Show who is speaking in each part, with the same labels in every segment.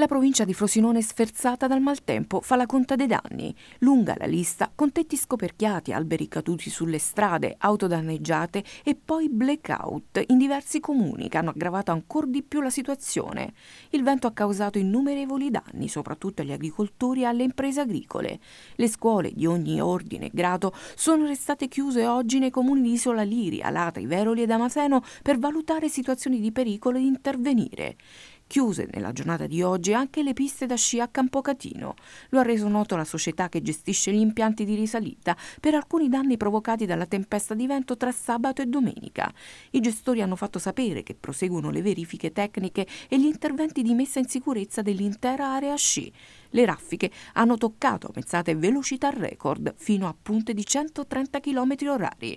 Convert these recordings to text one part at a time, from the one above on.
Speaker 1: La provincia di Frosinone sferzata dal maltempo fa la conta dei danni. Lunga la lista con tetti scoperchiati, alberi caduti sulle strade, auto danneggiate e poi blackout in diversi comuni che hanno aggravato ancora di più la situazione. Il vento ha causato innumerevoli danni, soprattutto agli agricoltori e alle imprese agricole. Le scuole di ogni ordine e grado sono restate chiuse oggi nei comuni di Isola Liri, Alata, Iveroli e Damaseno per valutare situazioni di pericolo e intervenire chiuse nella giornata di oggi anche le piste da sci a Campocatino. Lo ha reso noto la società che gestisce gli impianti di risalita per alcuni danni provocati dalla tempesta di vento tra sabato e domenica. I gestori hanno fatto sapere che proseguono le verifiche tecniche e gli interventi di messa in sicurezza dell'intera area sci. Le raffiche hanno toccato, pensate, velocità record fino a punte di 130 km orari.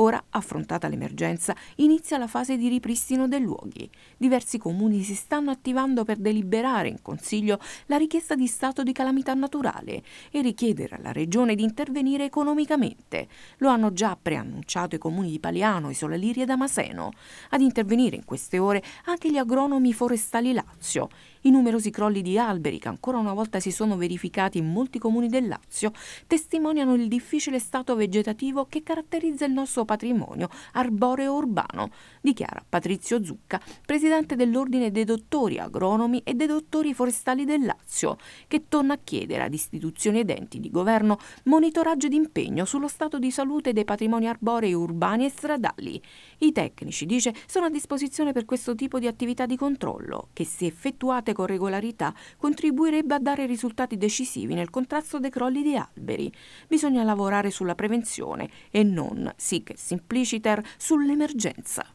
Speaker 1: Ora, affrontata l'emergenza, inizia la fase di ripristino dei luoghi. Diversi comuni si stanno attivando per deliberare in Consiglio la richiesta di stato di calamità naturale e richiedere alla Regione di intervenire economicamente. Lo hanno già preannunciato i comuni di Paliano, Isola Liria e Damaseno. Ad intervenire in queste ore anche gli agronomi forestali Lazio. I numerosi crolli di alberi che ancora una volta si sono verificati in molti comuni del Lazio testimoniano il difficile stato vegetativo che caratterizza il nostro patrimonio arboreo urbano, dichiara Patrizio Zucca, presidente dell'Ordine dei dottori agronomi e dei dottori forestali del Lazio, che torna a chiedere ad istituzioni ed enti di governo monitoraggio d'impegno sullo stato di salute dei patrimoni arborei urbani e stradali. I tecnici, dice, sono a disposizione per questo tipo di attività di controllo, che se effettuate con regolarità contribuirebbe a dare risultati decisivi nel contrasto dei crolli di alberi. Bisogna lavorare sulla prevenzione e non, sic simpliciter, sull'emergenza.